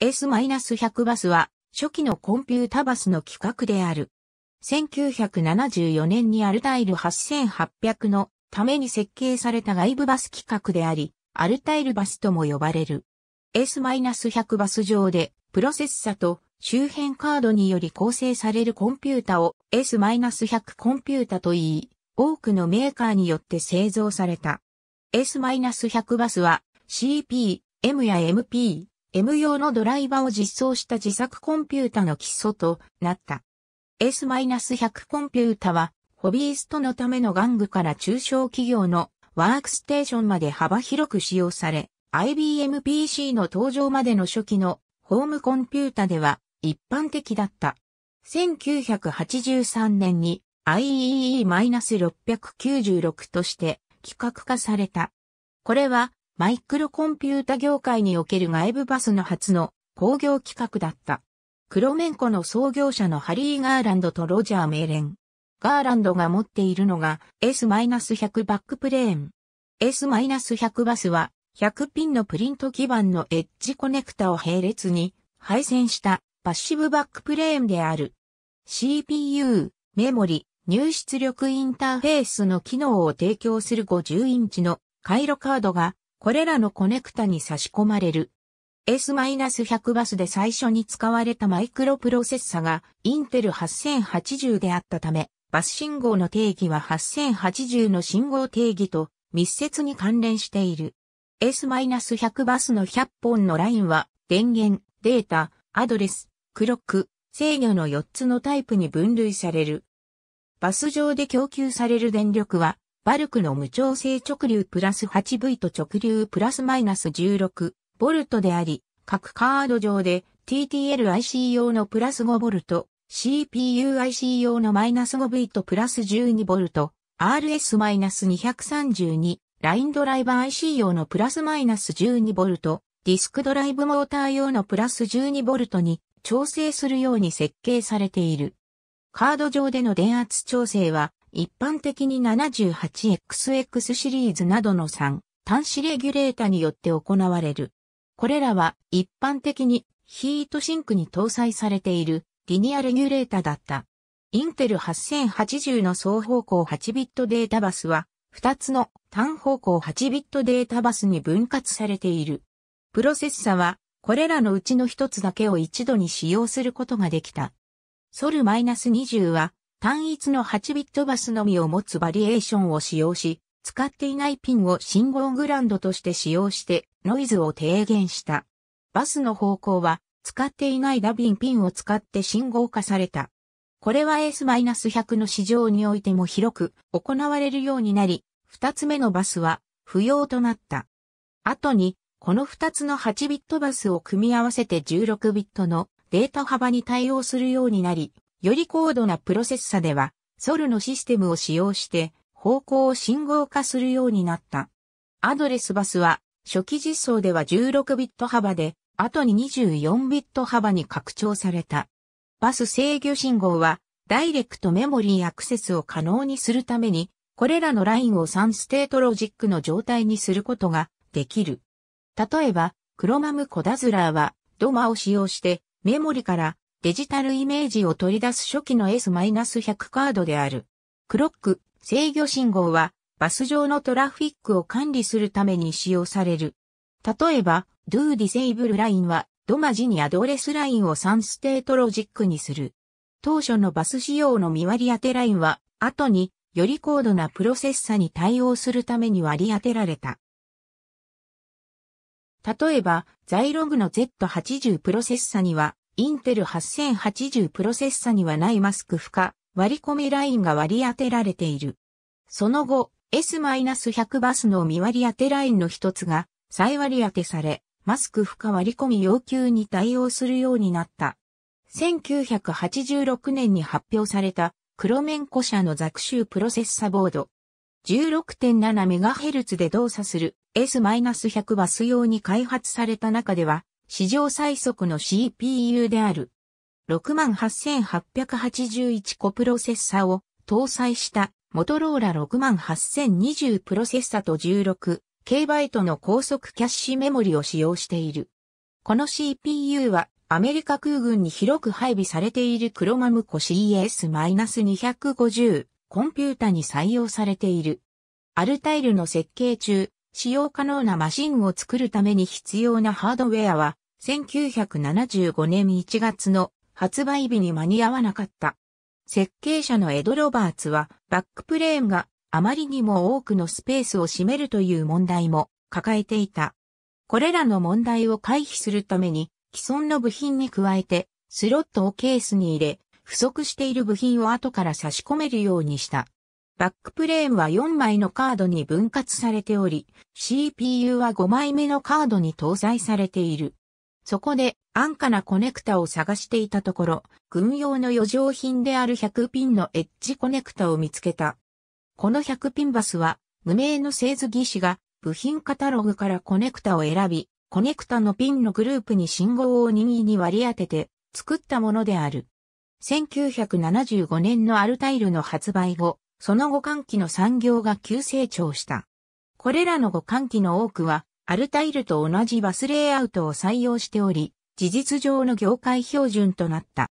S-100 バスは初期のコンピュータバスの規格である。1974年にアルタイル8800のために設計された外部バス規格であり、アルタイルバスとも呼ばれる。S-100 バス上でプロセッサと周辺カードにより構成されるコンピュータを S-100 コンピュータと言い、多くのメーカーによって製造された。S-100 バスは CP、M や MP、M 用のドライバを実装した自作コンピュータの基礎となった。S-100 コンピュータは、ホビーストのための玩具から中小企業のワークステーションまで幅広く使用され、IBM PC の登場までの初期のホームコンピュータでは一般的だった。1983年に IEE-696 として企画化された。これはマイクロコンピュータ業界における外部バスの初の工業企画だった。クロメンコの創業者のハリー・ガーランドとロジャー・メーレン。ガーランドが持っているのが S-100 バックプレーン。S-100 バスは100ピンのプリント基板のエッジコネクタを並列に配線したパッシブバックプレーンである。CPU、メモリ、入出力インターフェースの機能を提供する50インチの回路カードがこれらのコネクタに差し込まれる。S-100 バスで最初に使われたマイクロプロセッサがインテル8080であったため、バス信号の定義は8080の信号定義と密接に関連している。S-100 バスの100本のラインは電源、データ、アドレス、クロック、制御の4つのタイプに分類される。バス上で供給される電力はバルクの無調整直流プラス 8V と直流プラスマイナス 16V であり、各カード上で TTLIC 用のプラス 5V、CPUIC 用のマイナス 5V とプラス 12V、RS-232、ラインドライバー IC 用のプラスマイナス 12V、ディスクドライブモーター用のプラス 12V に調整するように設計されている。カード上での電圧調整は一般的に 78XX シリーズなどの3端子レギュレータによって行われる。これらは一般的にヒートシンクに搭載されているリニアレギュレータだった。インテル8080の双方向8ビットデータバスは2つの単方向8ビットデータバスに分割されている。プロセッサはこれらのうちの1つだけを一度に使用することができた。ソル -20 は単一の8ビットバスのみを持つバリエーションを使用し、使っていないピンを信号グランドとして使用してノイズを低減した。バスの方向は使っていないダビンピンを使って信号化された。これは S-100 の市場においても広く行われるようになり、二つ目のバスは不要となった。後に、この二つの8ビットバスを組み合わせて16ビットのデータ幅に対応するようになり、より高度なプロセッサでは、ソルのシステムを使用して方向を信号化するようになった。アドレスバスは初期実装では16ビット幅で、後に24ビット幅に拡張された。バス制御信号はダイレクトメモリーアクセスを可能にするために、これらのラインを3ステートロジックの状態にすることができる。例えば、クロマムコダズラーはドマを使用してメモリからデジタルイメージを取り出す初期の S-100 カードである。クロック、制御信号は、バス上のトラフィックを管理するために使用される。例えば、Do Disable Line は、ドマジにアドレスラインを3ステートロジックにする。当初のバス仕様の見割り当てラインは、後に、より高度なプロセッサに対応するために割り当てられた。例えば、ザイログの Z80 プロセッサには、インテル8080プロセッサにはないマスク負荷、割り込みラインが割り当てられている。その後、S-100 バスの未割り当てラインの一つが、再割り当てされ、マスク負荷割り込み要求に対応するようになった。1986年に発表された、黒面古社の雑種プロセッサボード。16.7MHz で動作する S-100 バス用に開発された中では、史上最速の CPU である。68881個プロセッサを搭載したモトローラ68020プロセッサと 16K バイトの高速キャッシュメモリを使用している。この CPU はアメリカ空軍に広く配備されているクロマムコ CS-250 コンピュータに採用されている。アルタイルの設計中、使用可能なマシンを作るために必要なハードウェアは、1975年1月の発売日に間に合わなかった。設計者のエド・ロバーツは、バックプレーンがあまりにも多くのスペースを占めるという問題も抱えていた。これらの問題を回避するために、既存の部品に加えて、スロットをケースに入れ、不足している部品を後から差し込めるようにした。バックプレーンは4枚のカードに分割されており、CPU は5枚目のカードに搭載されている。そこで安価なコネクタを探していたところ、軍用の余剰品である100ピンのエッジコネクタを見つけた。この100ピンバスは、無名の製図技師が部品カタログからコネクタを選び、コネクタのピンのグループに信号を任意に割り当てて作ったものである。1975年のアルタイルの発売後、その後換気の産業が急成長した。これらの後換機の多くは、アルタイルと同じバスレイアウトを採用しており、事実上の業界標準となった。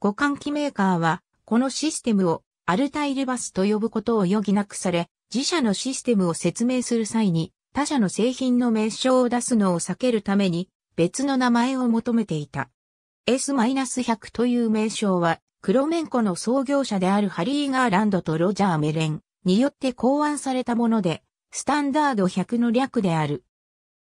互換機メーカーは、このシステムをアルタイルバスと呼ぶことを余儀なくされ、自社のシステムを説明する際に、他社の製品の名称を出すのを避けるために、別の名前を求めていた。S-100 という名称は、クロメンコの創業者であるハリー・ガーランドとロジャー・メレンによって考案されたもので、スタンダード100の略である。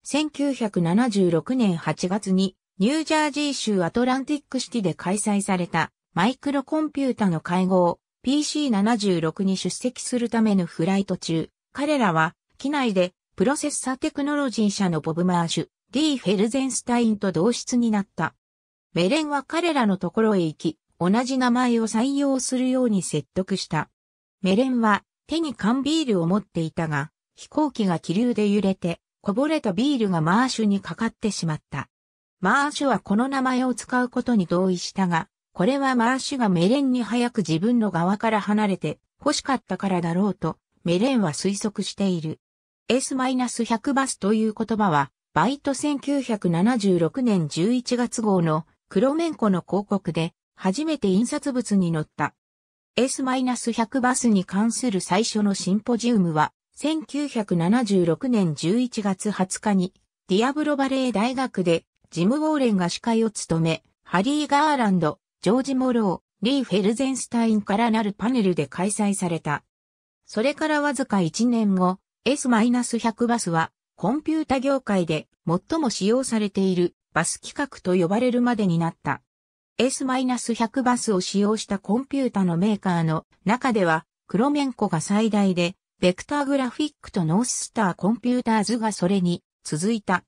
1976年8月にニュージャージー州アトランティックシティで開催されたマイクロコンピュータの会合 PC76 に出席するためのフライト中、彼らは機内でプロセッサテクノロジー社のボブ・マーシュ、D・ フェルゼンスタインと同室になった。メレンは彼らのところへ行き、同じ名前を採用するように説得した。メレンは手に缶ビールを持っていたが、飛行機が気流で揺れて、こぼれたビールがマーシュにかかってしまった。マーシュはこの名前を使うことに同意したが、これはマーシュがメレンに早く自分の側から離れて欲しかったからだろうと、メレンは推測している。S-100 バスという言葉は、バイト1976年11月号の黒メンコの広告で初めて印刷物に載った。S-100 バスに関する最初のシンポジウムは、1976年11月20日に、ディアブロバレー大学で、ジム・ウォーレンが司会を務め、ハリー・ガーランド、ジョージ・モロー、リー・フェルゼンスタインからなるパネルで開催された。それからわずか1年後、S-100 バスは、コンピュータ業界で最も使用されているバス規格と呼ばれるまでになった。S-100 バスを使用したコンピュータのメーカーの中では、クロメンコが最大で、ベクターグラフィックとノーススターコンピューターズがそれに続いた。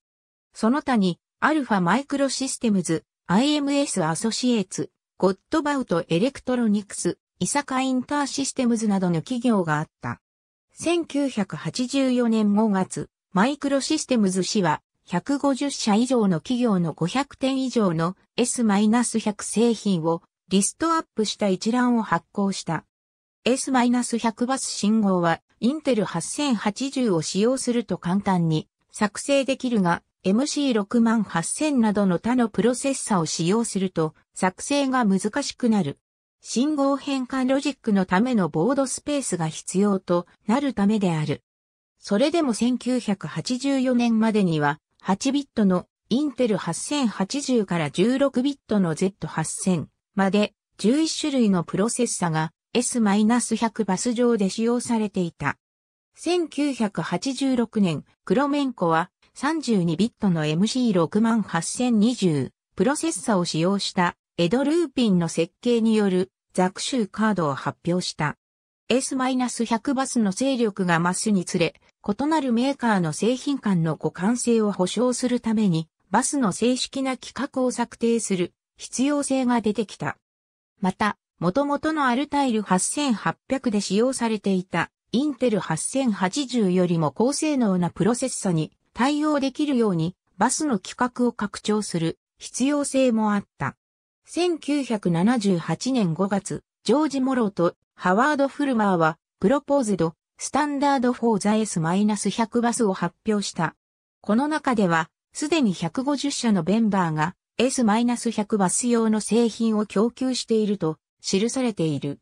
その他に、アルファマイクロシステムズ、IMS アソシエーツ、ゴッドバウトエレクトロニクス、イサカインターシステムズなどの企業があった。1984年5月、マイクロシステムズ氏は150社以上の企業の500点以上の S-100 製品をリストアップした一覧を発行した。S-100 バス信号はインテル8080を使用すると簡単に作成できるが MC68000 などの他のプロセッサを使用すると作成が難しくなる。信号変換ロジックのためのボードスペースが必要となるためである。それでも1984年までには8ビットのインテル8080から16ビットの Z8000 まで11種類のプロセッサが S-100 バス上で使用されていた。1986年、クロメンコは32ビットの MC68020 プロセッサを使用したエド・ルーピンの設計によるザクシューカードを発表した。S-100 バスの勢力が増すにつれ、異なるメーカーの製品間の互換性を保証するために、バスの正式な規格を策定する必要性が出てきた。また、元々のアルタイル8800で使用されていたインテル8080よりも高性能なプロセッサに対応できるようにバスの規格を拡張する必要性もあった。1978年5月、ジョージ・モローとハワード・フルマーはプロポーズドスタンダード4ザ S-100 バスを発表した。この中では、すでに150社のメンバーが S-100 バス用の製品を供給していると記されている。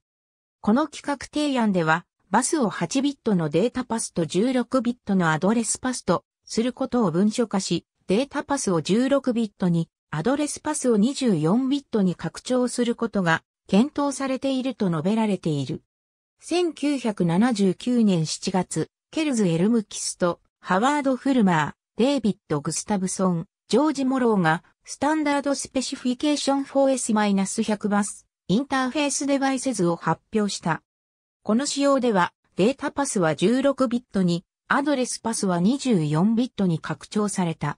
この企画提案では、バスを8ビットのデータパスと16ビットのアドレスパスとすることを文書化し、データパスを16ビットに、アドレスパスを24ビットに拡張することが検討されていると述べられている。1979年7月、ケルズ・エルムキスト、ハワード・フルマー、デイビッド・グスタブソン、ジョージ・モローが、スタンダード・スペシフィケーション 4S-100 バス、インターフェースデバイセズを発表した。この仕様では、データパスは16ビットに、アドレスパスは24ビットに拡張された。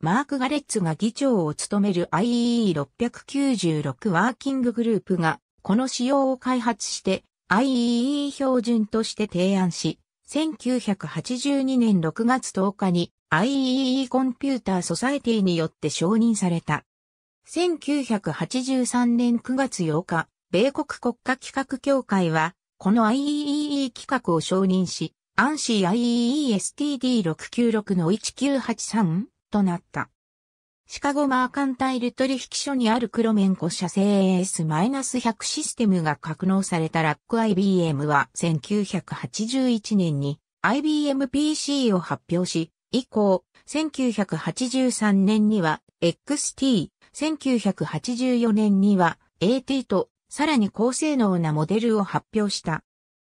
マーク・ガレッツが議長を務める IEE696 ワーキンググループが、この仕様を開発して、IEE 標準として提案し、1982年6月10日に IEE コンピューターソサエティによって承認された。1983年9月8日、米国国家企画協会は、この IEEE 企画を承認し、アンシ IEESTD696-1983 となった。シカゴマーカンタイル取引所にある黒面庫社製 AS-100 システムが格納されたラック IBM は1981年に IBM PC を発表し、以降、1983年には XT、1984年には AT とさらに高性能なモデルを発表した。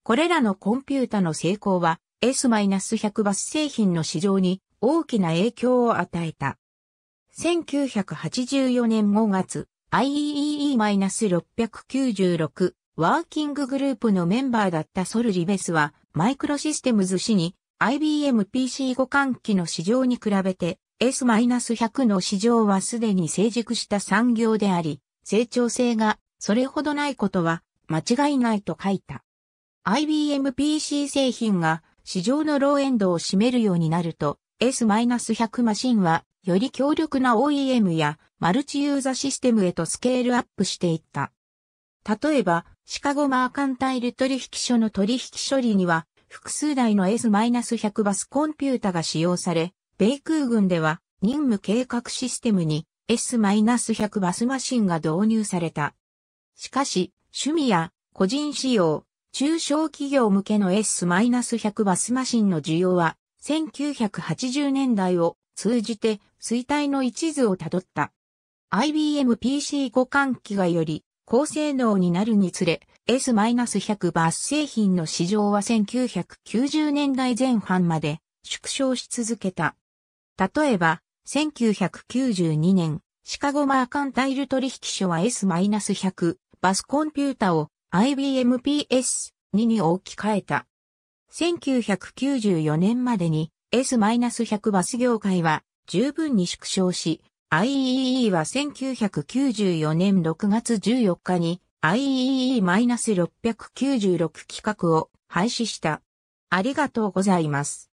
これらのコンピュータの成功は S-100 バス製品の市場に大きな影響を与えた。1984年5月、IEEE-696 ワーキンググループのメンバーだったソルリベスは、マイクロシステムズ氏に IBM PC 互換機の市場に比べて S-100 の市場はすでに成熟した産業であり、成長性がそれほどないことは間違いないと書いた。IBM PC 製品が市場のローエンドを占めるようになると S-100 マシンはより強力な OEM やマルチユーザシステムへとスケールアップしていった。例えば、シカゴマーカンタイル取引所の取引処理には、複数台の S-100 バスコンピュータが使用され、米空軍では任務計画システムに S-100 バスマシンが導入された。しかし、趣味や個人使用、中小企業向けの S-100 バスマシンの需要は1980年代を通じて衰退の一途をたどった。IBM PC 互換機がより高性能になるにつれ S-100 バース製品の市場は1990年代前半まで縮小し続けた。例えば、1992年、シカゴマーカンタイル取引所は S-100 バスコンピュータを IBM PS2 に置き換えた。1994年までに S-100 バス業界は十分に縮小し、IEE は1994年6月14日に IEE-696 企画を廃止した。ありがとうございます。